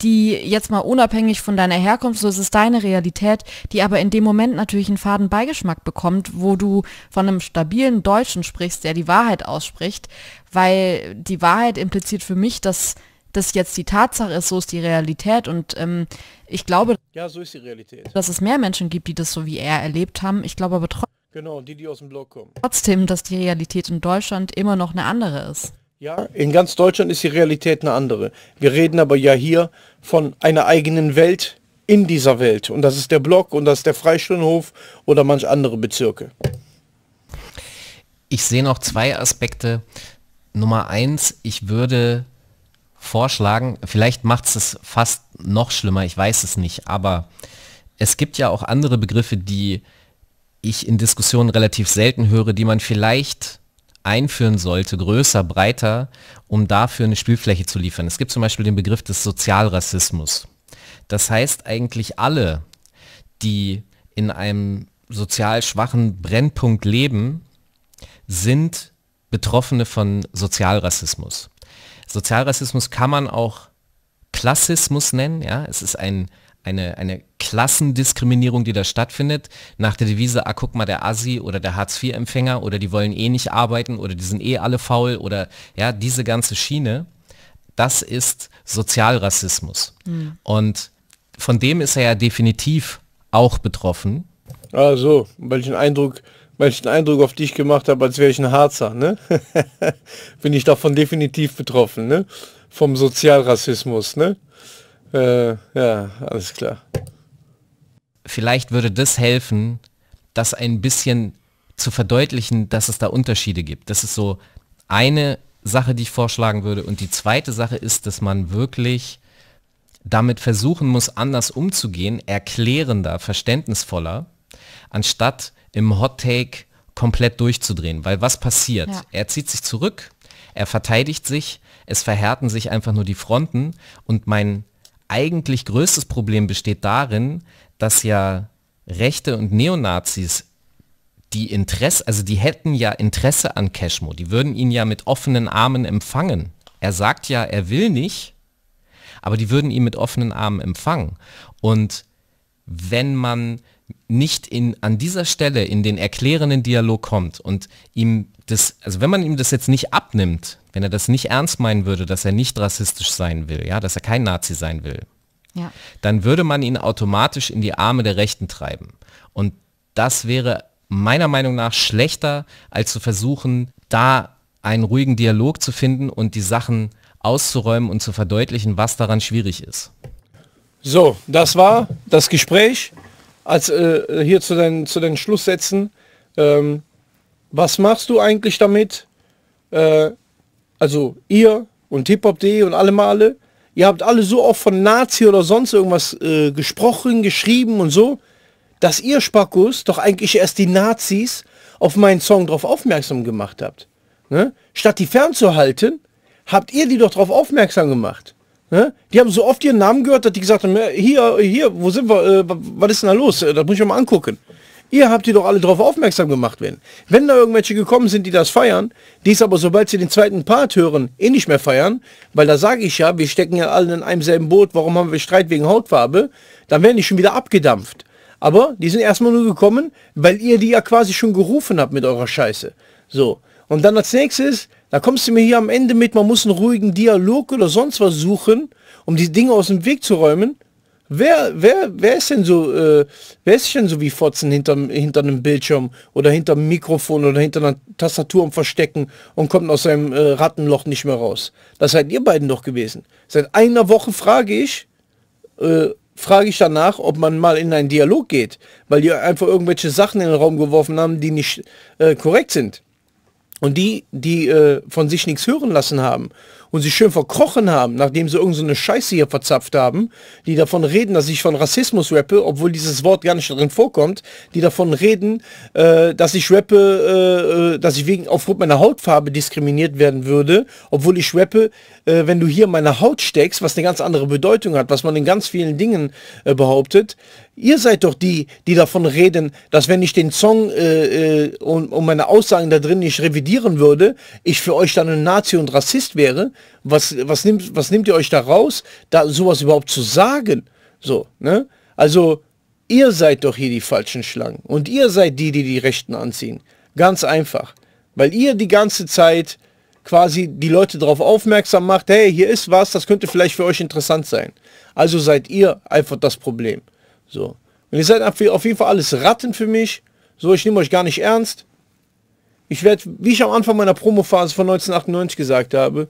die jetzt mal unabhängig von deiner Herkunft, so ist es deine Realität, die aber in dem Moment natürlich einen faden Beigeschmack bekommt, wo du von einem stabilen Deutschen sprichst, der die Wahrheit ausspricht, weil die Wahrheit impliziert für mich, dass das jetzt die Tatsache ist, so ist die Realität und ähm, ich glaube, ja, so ist die Realität. dass es mehr Menschen gibt, die das so wie er erlebt haben. Ich glaube aber trotzdem, genau, die, die aus dem Blog kommen. Trotzdem, dass die Realität in Deutschland immer noch eine andere ist. Ja, in ganz Deutschland ist die Realität eine andere. Wir reden aber ja hier von einer eigenen Welt in dieser Welt. Und das ist der Block und das ist der Freistundenhof oder manch andere Bezirke. Ich sehe noch zwei Aspekte. Nummer eins, ich würde vorschlagen. Vielleicht macht es fast noch schlimmer, ich weiß es nicht, aber es gibt ja auch andere Begriffe, die ich in Diskussionen relativ selten höre, die man vielleicht einführen sollte, größer, breiter, um dafür eine Spielfläche zu liefern. Es gibt zum Beispiel den Begriff des Sozialrassismus. Das heißt eigentlich alle, die in einem sozial schwachen Brennpunkt leben, sind Betroffene von Sozialrassismus. Sozialrassismus kann man auch Klassismus nennen. Ja? Es ist ein, eine, eine Klassendiskriminierung, die da stattfindet, nach der Devise, ah guck mal, der Asi oder der Hartz-IV-Empfänger oder die wollen eh nicht arbeiten oder die sind eh alle faul oder ja, diese ganze Schiene, das ist Sozialrassismus. Mhm. Und von dem ist er ja definitiv auch betroffen. Also, welchen Eindruck welchen Eindruck auf dich gemacht habe, als wäre ich ein Harzer, ne? Bin ich davon definitiv betroffen, ne? Vom Sozialrassismus, ne? Äh, ja, alles klar. Vielleicht würde das helfen, das ein bisschen zu verdeutlichen, dass es da Unterschiede gibt. Das ist so eine Sache, die ich vorschlagen würde. Und die zweite Sache ist, dass man wirklich damit versuchen muss, anders umzugehen, erklärender, verständnisvoller, anstatt im Hot Take komplett durchzudrehen, weil was passiert? Ja. Er zieht sich zurück, er verteidigt sich, es verhärten sich einfach nur die Fronten und mein eigentlich größtes Problem besteht darin, dass ja Rechte und Neonazis die Interesse, also die hätten ja Interesse an Cashmo, die würden ihn ja mit offenen Armen empfangen. Er sagt ja, er will nicht, aber die würden ihn mit offenen Armen empfangen. Und wenn man nicht in, an dieser Stelle in den erklärenden Dialog kommt und ihm das, also wenn man ihm das jetzt nicht abnimmt, wenn er das nicht ernst meinen würde, dass er nicht rassistisch sein will, ja, dass er kein Nazi sein will, ja. dann würde man ihn automatisch in die Arme der Rechten treiben. Und das wäre meiner Meinung nach schlechter, als zu versuchen, da einen ruhigen Dialog zu finden und die Sachen auszuräumen und zu verdeutlichen, was daran schwierig ist. So, das war das Gespräch als äh, hier zu den, zu den Schlusssätzen. Ähm, was machst du eigentlich damit? Äh, also ihr und hiphop.de und alle Male, ihr habt alle so oft von Nazi oder sonst irgendwas äh, gesprochen, geschrieben und so, dass ihr Spackos doch eigentlich erst die Nazis auf meinen Song drauf aufmerksam gemacht habt. Ne? Statt die fernzuhalten, habt ihr die doch drauf aufmerksam gemacht. Die haben so oft ihren Namen gehört, dass die gesagt haben, hier, hier, wo sind wir, äh, was ist denn da los? Äh, das muss ich mal angucken. Ihr habt die doch alle darauf aufmerksam gemacht werden. Wenn da irgendwelche gekommen sind, die das feiern, die es aber, sobald sie den zweiten Part hören, eh nicht mehr feiern, weil da sage ich ja, wir stecken ja alle in einem selben Boot, warum haben wir Streit wegen Hautfarbe, dann werden die schon wieder abgedampft. Aber die sind erstmal nur gekommen, weil ihr die ja quasi schon gerufen habt mit eurer Scheiße. So. Und dann als nächstes da kommst du mir hier am Ende mit, man muss einen ruhigen Dialog oder sonst was suchen, um die Dinge aus dem Weg zu räumen. Wer, wer, wer ist denn so, äh, wer ist denn so wie Fotzen hinterm, hinter einem Bildschirm oder hinter einem Mikrofon oder hinter einer Tastatur am Verstecken und kommt aus seinem äh, Rattenloch nicht mehr raus? Das seid ihr beiden doch gewesen. Seit einer Woche frage ich, äh, frage ich danach, ob man mal in einen Dialog geht, weil die einfach irgendwelche Sachen in den Raum geworfen haben, die nicht äh, korrekt sind. Und die, die äh, von sich nichts hören lassen haben und sich schön verkrochen haben, nachdem sie irgendeine so Scheiße hier verzapft haben, die davon reden, dass ich von Rassismus rappe, obwohl dieses Wort gar nicht darin vorkommt, die davon reden, äh, dass ich rappe, äh, äh, dass ich wegen aufgrund meiner Hautfarbe diskriminiert werden würde, obwohl ich rappe, äh, wenn du hier meine Haut steckst, was eine ganz andere Bedeutung hat, was man in ganz vielen Dingen äh, behauptet, Ihr seid doch die, die davon reden, dass wenn ich den Song äh, äh, und, und, meine Aussagen da drin nicht revidieren würde, ich für euch dann ein Nazi und Rassist wäre. Was, was, nimmt, was nimmt ihr euch da raus, da sowas überhaupt zu sagen? So, ne? Also, ihr seid doch hier die falschen Schlangen. Und ihr seid die, die die Rechten anziehen. Ganz einfach. Weil ihr die ganze Zeit quasi die Leute darauf aufmerksam macht, hey, hier ist was, das könnte vielleicht für euch interessant sein. Also seid ihr einfach das Problem. So. Und ihr seid auf jeden Fall alles Ratten für mich. So, ich nehme euch gar nicht ernst. Ich werde, wie ich am Anfang meiner Promophase von 1998 gesagt habe,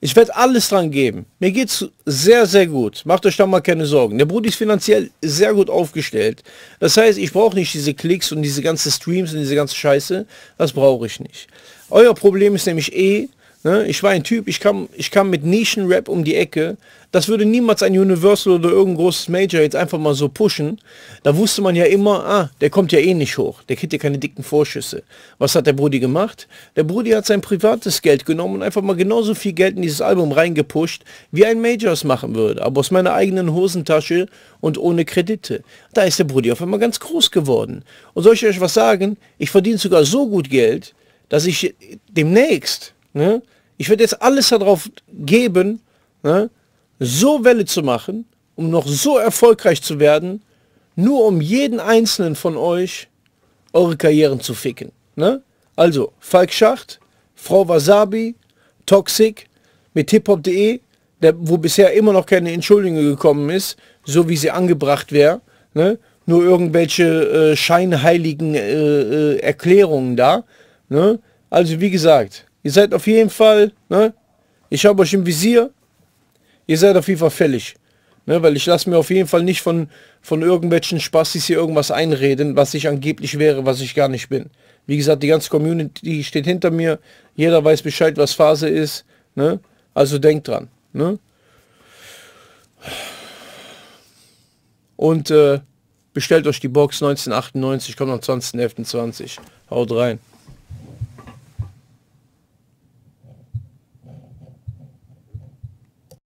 ich werde alles dran geben. Mir geht es sehr, sehr gut. Macht euch da mal keine Sorgen. Der Bruder ist finanziell sehr gut aufgestellt. Das heißt, ich brauche nicht diese Klicks und diese ganzen Streams und diese ganze Scheiße. Das brauche ich nicht. Euer Problem ist nämlich eh, ne? ich war ein Typ, ich kam, ich kam mit Nischen-Rap um die Ecke, das würde niemals ein Universal oder irgendein großes Major jetzt einfach mal so pushen. Da wusste man ja immer, ah, der kommt ja eh nicht hoch. Der kriegt ja keine dicken Vorschüsse. Was hat der Brudi gemacht? Der Brudi hat sein privates Geld genommen und einfach mal genauso viel Geld in dieses Album reingepusht, wie ein Major es machen würde. Aber aus meiner eigenen Hosentasche und ohne Kredite. Da ist der Brudi auf einmal ganz groß geworden. Und soll ich euch was sagen? Ich verdiene sogar so gut Geld, dass ich demnächst, ne, ich werde jetzt alles darauf geben, ne, so Welle zu machen, um noch so erfolgreich zu werden, nur um jeden einzelnen von euch eure Karrieren zu ficken. Ne? Also, Falk Schacht, Frau Wasabi, Toxic, mit hiphop.de, wo bisher immer noch keine Entschuldigung gekommen ist, so wie sie angebracht wäre, ne? nur irgendwelche äh, scheinheiligen äh, äh, Erklärungen da. Ne? Also wie gesagt, ihr seid auf jeden Fall, ne? ich habe euch im Visier, Ihr seid auf jeden Fall fällig. Ne, weil ich lasse mir auf jeden Fall nicht von, von irgendwelchen Spastis hier irgendwas einreden, was ich angeblich wäre, was ich gar nicht bin. Wie gesagt, die ganze Community steht hinter mir. Jeder weiß Bescheid, was Phase ist. Ne? Also denkt dran. Ne? Und äh, bestellt euch die Box 1998, kommt am 20.11.20. Haut rein.